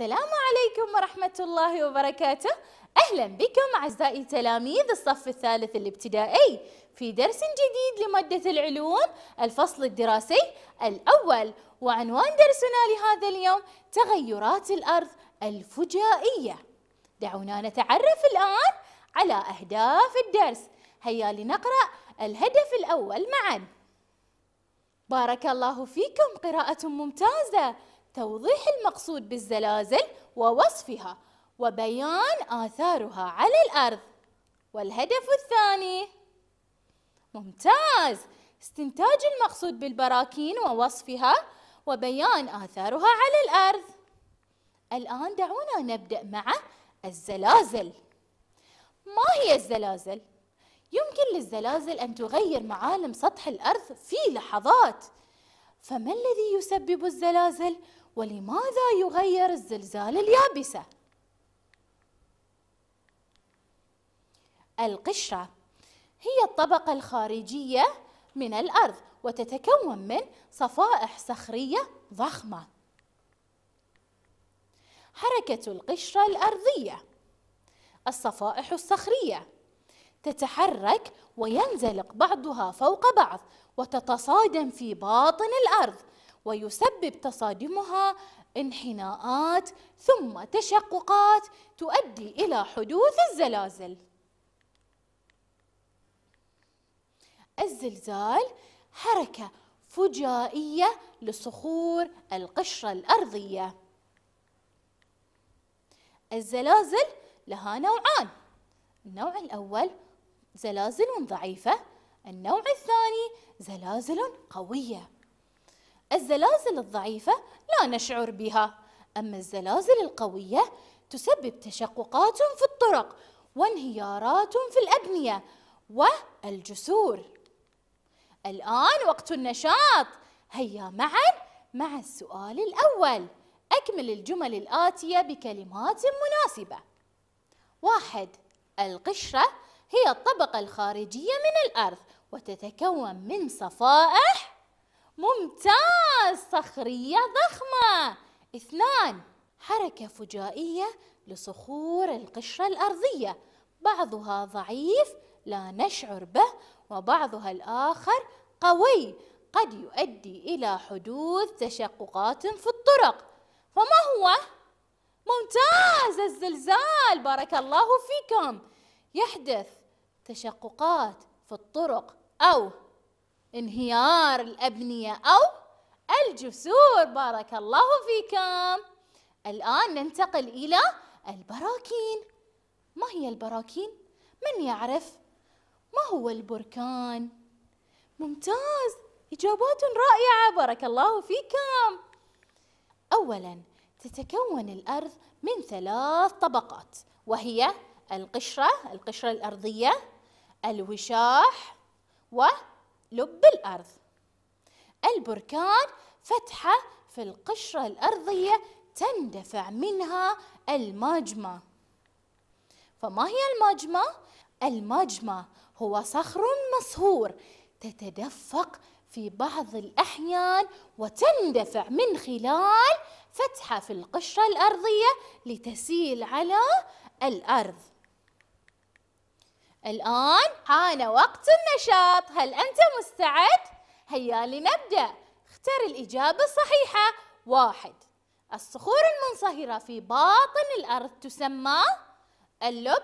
السلام عليكم ورحمة الله وبركاته أهلا بكم أعزائي تلاميذ الصف الثالث الابتدائي في درس جديد لمادة العلوم الفصل الدراسي الأول وعنوان درسنا لهذا اليوم تغيرات الأرض الفجائية دعونا نتعرف الآن على أهداف الدرس هيا لنقرأ الهدف الأول معا بارك الله فيكم قراءة ممتازة توضيح المقصود بالزلازل ووصفها وبيان آثارها على الأرض والهدف الثاني ممتاز استنتاج المقصود بالبراكين ووصفها وبيان آثارها على الأرض الآن دعونا نبدأ مع الزلازل ما هي الزلازل؟ يمكن للزلازل أن تغير معالم سطح الأرض في لحظات فما الذي يسبب الزلازل ولماذا يغير الزلزال اليابسة؟ القشرة هي الطبقة الخارجية من الأرض وتتكون من صفائح صخرية ضخمة حركة القشرة الأرضية الصفائح الصخرية تتحرك وينزلق بعضها فوق بعض وتتصادم في باطن الأرض ويسبب تصادمها انحناءات ثم تشققات تؤدي إلى حدوث الزلازل الزلزال حركة فجائية لصخور القشرة الأرضية الزلازل لها نوعان النوع الأول زلازل ضعيفة النوع الثاني زلازل قوية الزلازل الضعيفة لا نشعر بها أما الزلازل القوية تسبب تشققات في الطرق وانهيارات في الأبنية والجسور الآن وقت النشاط هيا معا مع السؤال الأول أكمل الجمل الآتية بكلمات مناسبة واحد القشرة هي الطبقة الخارجية من الأرض وتتكون من صفائح ممتاز صخرية ضخمة اثنان حركة فجائية لصخور القشرة الأرضية بعضها ضعيف لا نشعر به وبعضها الآخر قوي قد يؤدي إلى حدوث تشققات في الطرق فما هو؟ ممتاز الزلزال بارك الله فيكم يحدث تشققات في الطرق أو انهيار الأبنية أو الجسور بارك الله فيكم الآن ننتقل إلى البراكين ما هي البراكين؟ من يعرف؟ ما هو البركان؟ ممتاز إجابات رائعة بارك الله فيكم أولا تتكون الأرض من ثلاث طبقات وهي القشرة القشرة الأرضية الوشاح ولب الأرض البركان فتحة في القشرة الأرضية تندفع منها الماجمة فما هي الماجمة؟ الماجمة هو صخر مصهور تتدفق في بعض الأحيان وتندفع من خلال فتحة في القشرة الأرضية لتسيل على الأرض الآن حان وقت النشاط هل أنت مستعد؟ هيا لنبدأ اختر الإجابة الصحيحة واحد الصخور المنصهرة في باطن الأرض تسمى اللب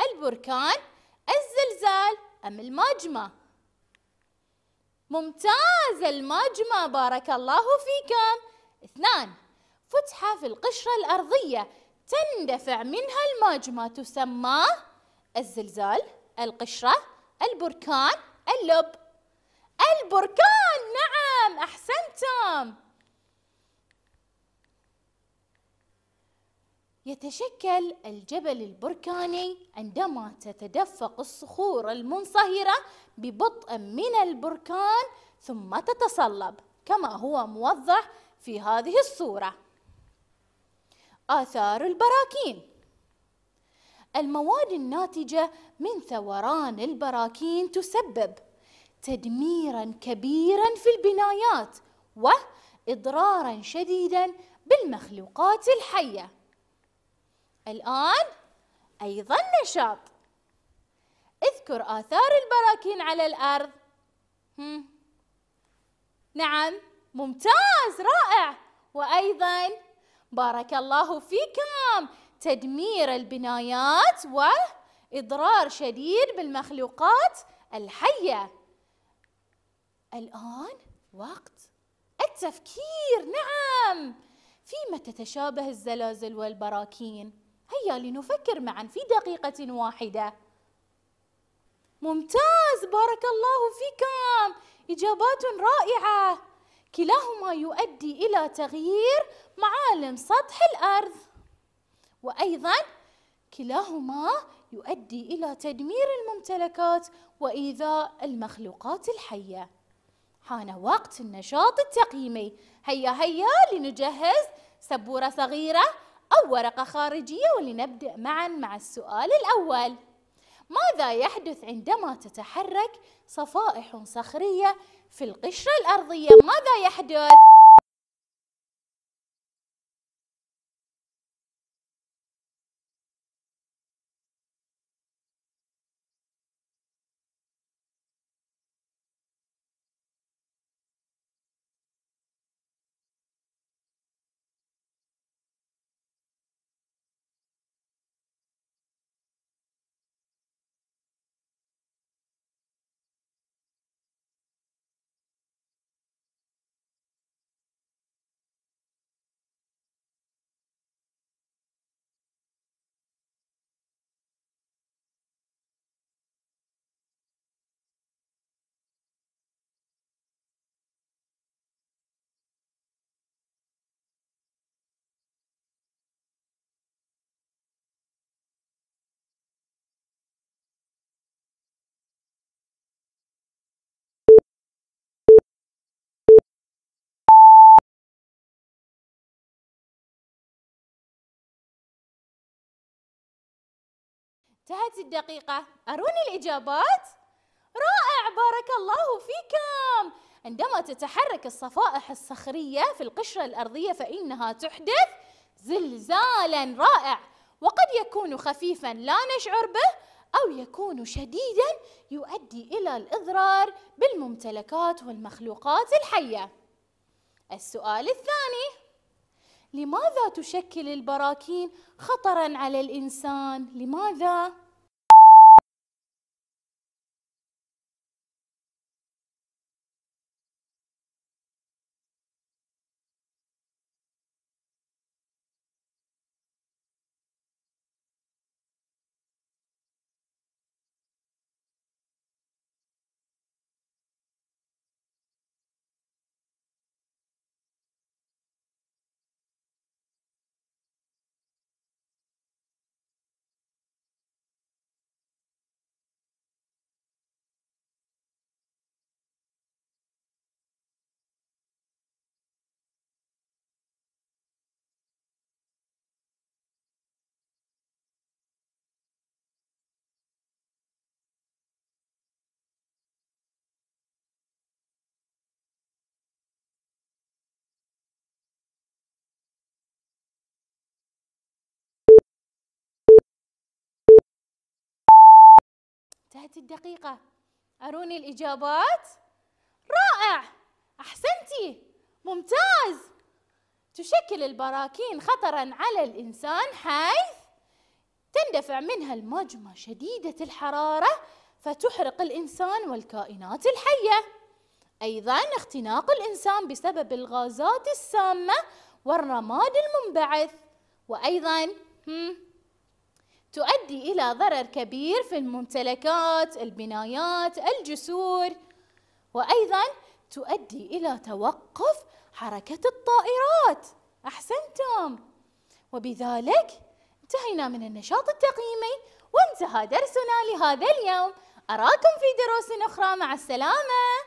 البركان الزلزال أم الماجمة ممتاز الماجمة بارك الله فيكم اثنان فتحة في القشرة الأرضية تندفع منها الماجمة تسمى الزلزال القشرة البركان اللب البركان نعم أحسنتم يتشكل الجبل البركاني عندما تتدفق الصخور المنصهرة ببطء من البركان ثم تتصلب كما هو موضح في هذه الصورة آثار البراكين المواد الناتجة من ثوران البراكين تسبب تدميرا كبيرا في البنايات واضرارا شديدا بالمخلوقات الحيه الان ايضا نشاط اذكر اثار البراكين على الارض نعم ممتاز رائع وايضا بارك الله فيكم تدمير البنايات واضرار شديد بالمخلوقات الحيه الآن وقت التفكير نعم فيما تتشابه الزلازل والبراكين هيا لنفكر معا في دقيقة واحدة ممتاز بارك الله فيكم إجابات رائعة كلاهما يؤدي إلى تغيير معالم سطح الأرض وأيضا كلاهما يؤدي إلى تدمير الممتلكات وإيذاء المخلوقات الحية حان وقت النشاط التقييمي هيا هيا لنجهز سبورة صغيرة أو ورقة خارجية ولنبدأ معا مع السؤال الأول ماذا يحدث عندما تتحرك صفائح صخرية في القشرة الأرضية؟ ماذا يحدث؟ انتهت الدقيقة أروني الإجابات رائع بارك الله فيكم عندما تتحرك الصفائح الصخرية في القشرة الأرضية فإنها تحدث زلزالا رائع وقد يكون خفيفا لا نشعر به أو يكون شديدا يؤدي إلى الإضرار بالممتلكات والمخلوقات الحية السؤال الثاني لماذا تشكل البراكين خطرا على الانسان لماذا انتهت الدقيقة أروني الإجابات رائع أحسنتي ممتاز تشكل البراكين خطرا على الإنسان حيث تندفع منها المجمى شديدة الحرارة فتحرق الإنسان والكائنات الحية أيضا اختناق الإنسان بسبب الغازات السامة والرماد المنبعث وأيضا هم تؤدي إلى ضرر كبير في الممتلكات، البنايات، الجسور، وأيضاً تؤدي إلى توقف حركة الطائرات. أحسنتم. وبذلك انتهينا من النشاط التقييمي وانتهى درسنا لهذا اليوم. أراكم في دروس أخرى مع السلامة.